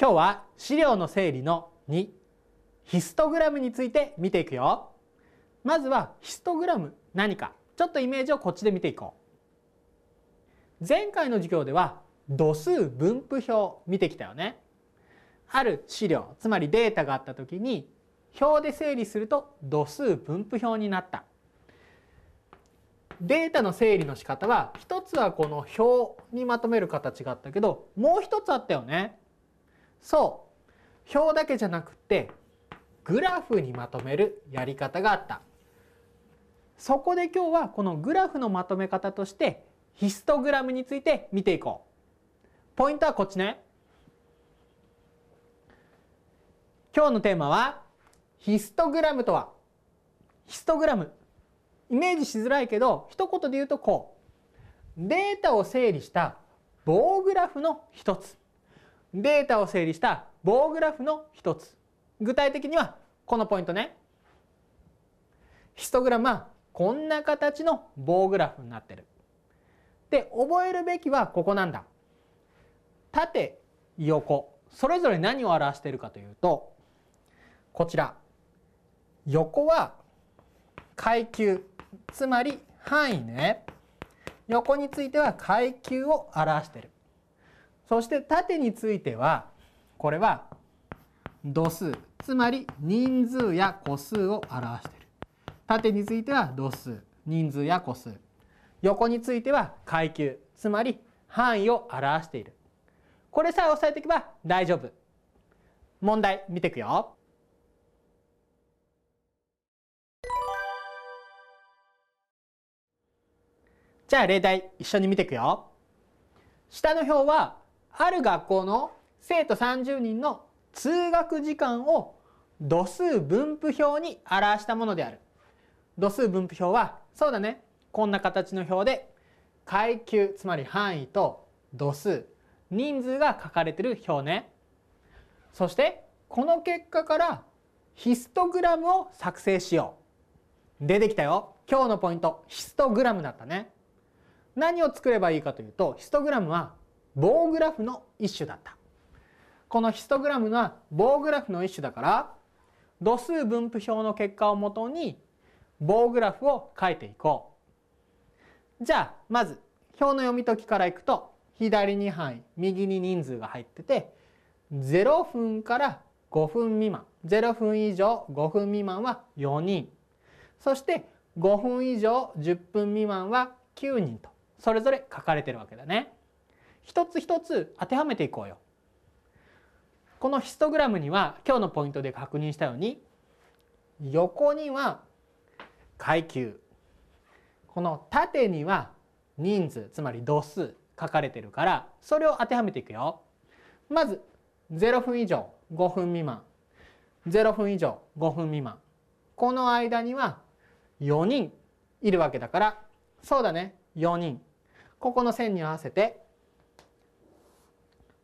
今日は資料の整理の2ヒストグラムについて見ていくよまずはヒストグラム何かちょっとイメージをこっちで見ていこう前回の授業では度数分布表見てきたよねある資料つまりデータがあった時に表で整理すると度数分布表になったデータの整理の仕方は一つはこの表にまとめる形があったけどもう一つあったよねそう表だけじゃなくてグラフにまとめるやり方があったそこで今日はこのグラフのまとめ方としてヒストグラムについて見ていこうポイントはこっちね今日のテーマはヒストグラムとはヒストグラムイメージしづらいけど一言で言うとこうデータを整理した棒グラフの一つデータを整理した棒グラフの一つ具体的にはこのポイントねヒストグラムはこんな形の棒グラフになってるで覚えるべきはここなんだ縦横それぞれ何を表しているかというとこちら横は階級つまり範囲ね横については階級を表しているそして縦についてはこれは度数つまり人数や個数を表している縦については度数人数や個数横については階級つまり範囲を表しているこれさえ押さえていけば大丈夫問題見ていくよじゃあ例題一緒に見ていくよ下の表はある学校の生徒30人の通学時間を度数分布表に表したものである。度数分布表は、そうだね。こんな形の表で、階級、つまり範囲と度数、人数が書かれてる表ね。そして、この結果からヒストグラムを作成しよう。出てきたよ。今日のポイント、ヒストグラムだったね。何を作ればいいかというと、ヒストグラムは棒グラフの一種だったこのヒストグラムは棒グラフの一種だから度数分布表の結果をもとに棒グラフを書いていこうじゃあまず表の読み解きからいくと左に範囲右に人数が入ってて0分から5分未満0分以上5分未満は4人そして5分以上10分未満は9人とそれぞれ書かれてるわけだね。一つ一つ当てはめていこうよ。このヒストグラムには今日のポイントで確認したように横には階級この縦には人数つまり度数書かれてるからそれを当てはめていくよ。まず0分以上5分未満0分以上5分未満この間には4人いるわけだからそうだね4人ここの線に合わせて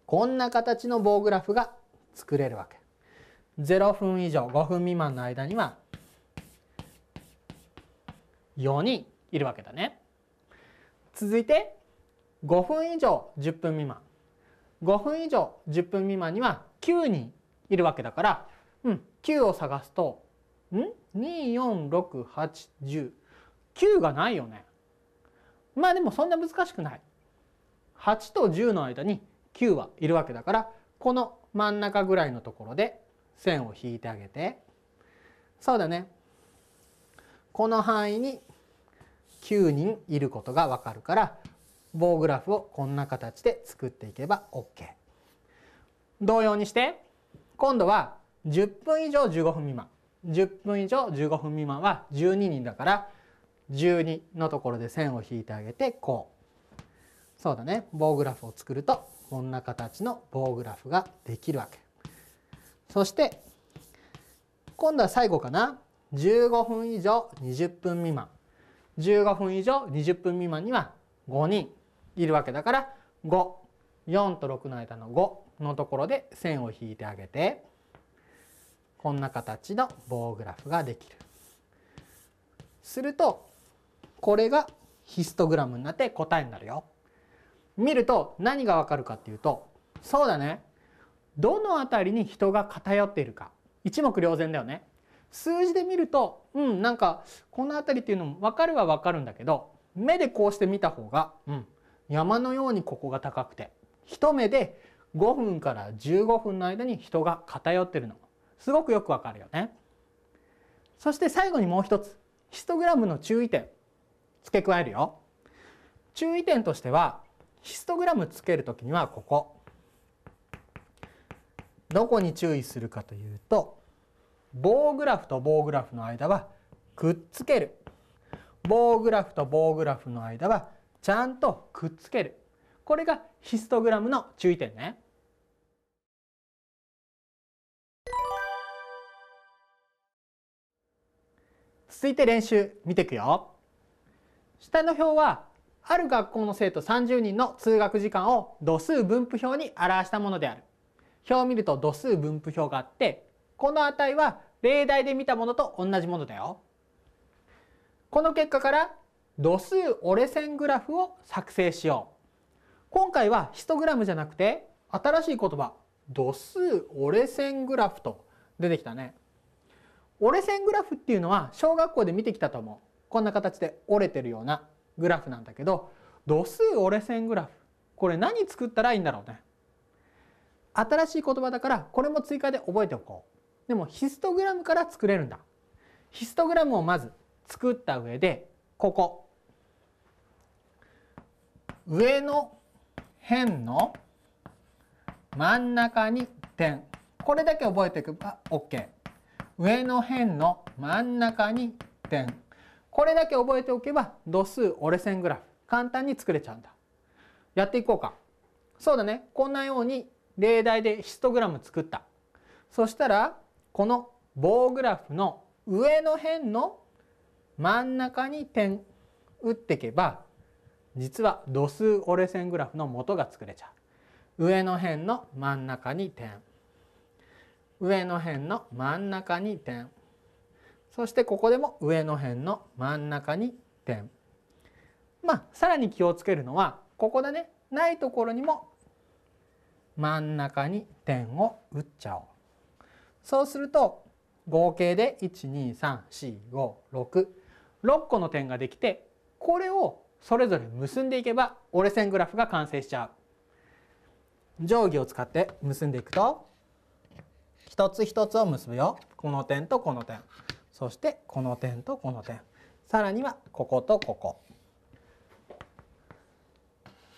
こんな形の棒グラフが作れるわけ。0分以上5分未満の間には4人いるわけだね。続いて5分以上10分未満5分以上10分未満には9人いるわけだから、うん、9を探すとん2468109がないよね。まあでもそんな難しくない。8と10の間に9羽いるわけだからこの真ん中ぐらいのところで線を引いてあげてそうだねこの範囲に9人いることがわかるから棒グラフをこんな形で作っていけば OK 同様にして今度は10分以上15分未満10分以上15分未満は12人だから12のところで線を引いてあげてこうそうだね棒グラフを作るとこんな形の棒グラフができるわけ。そして今度は最後かな15分以上20分未満15分以上20分未満には5人いるわけだから54と6の間の5のところで線を引いてあげてこんな形の棒グラフができる。するとこれがヒストグラムになって答えになるよ。見ると何がわかるかっていうとそうだねどの辺りに人が偏っているか一目瞭然だよね数字で見るとうんなんかこの辺りっていうのもわかるはわかるんだけど目でこうして見た方が、うん、山のようにここが高くて一目で5分から15分の間に人が偏ってるのすごくよくわかるよねそして最後にもう一つヒストグラムの注意点付け加えるよ注意点としてはヒストグラムつけるきにはここどこに注意するかというと棒グラフと棒グラフの間はくっつける棒グラフと棒グラフの間はちゃんとくっつけるこれがヒストグラムの注意点ね。続いて練習見ていくよ。下の表はある学校の生徒30人の通学時間を度数分布表に表したものである。表を見ると度数分布表があって、この値は例題で見たものと同じものだよ。この結果から度数折れ線グラフを作成しよう。今回はヒストグラムじゃなくて新しい言葉度数折れ線グラフと出てきたね。折れ線グラフっていうのは小学校で見てきたと思う。こんな形で折れてるような。グラフなんだけど度数折れ線グラフこれ何作ったらいいんだろうね新しい言葉だからこれも追加で覚えておこうでもヒストグラムから作れるんだヒストグラムをまず作った上でここ上の辺の真ん中に点これだけ覚えていけば OK 上の辺の真ん中に点これだけ覚えておけば度数折れ線グラフ簡単に作れちゃうんだ。やっていこうか。そうだね。こんなように例題でヒストグラム作った。そしたらこの棒グラフの上の辺の真ん中に点打ってけば実は度数折れ線グラフの元が作れちゃう。上の辺の真ん中に点。上の辺の真ん中に点。そしてここでも上の辺の真ん中に点まあさらに気をつけるのはここだねないところにも真ん中に点を打っちゃおうそうすると合計で123456 6個の点ができてこれをそれぞれ結んでいけば折れ線グラフが完成しちゃう定規を使って結んでいくと一つ一つを結ぶよこの点とこの点。そしてこの点とこの点さらにはこことここ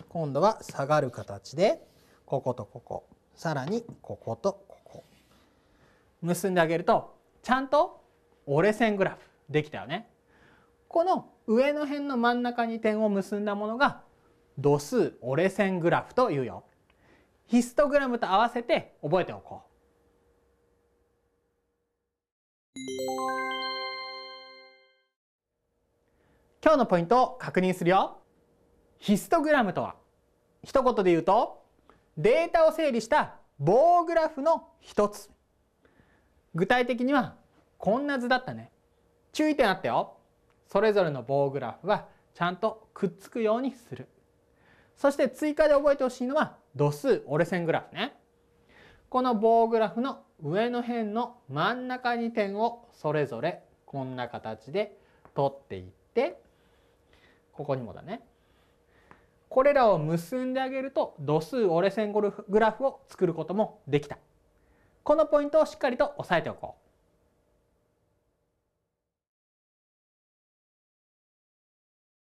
今度は下がる形でこことここさらにこことここ結んであげるとちゃんと折れ線グラフできたよね。この上の辺の真ん中に点を結んだものが度数折れ線グラフというよ。ヒストグラムと合わせて覚えておこう。今日のポイントを確認するよヒストグラムとは一言で言うとデータを整理した棒グラフの一つ具体的にはこんな図だったね注意点あったよそれぞれの棒グラフはちゃんとくっつくようにするそして追加で覚えてほしいのは度数折れ線グラフねこの棒グラフの上の辺の真ん中に点をそれぞれこんな形で取っていってここにもだねこれらを結んであげると度数折れ線グラフを作ることもできたこのポイントをしっかりと押さえておこう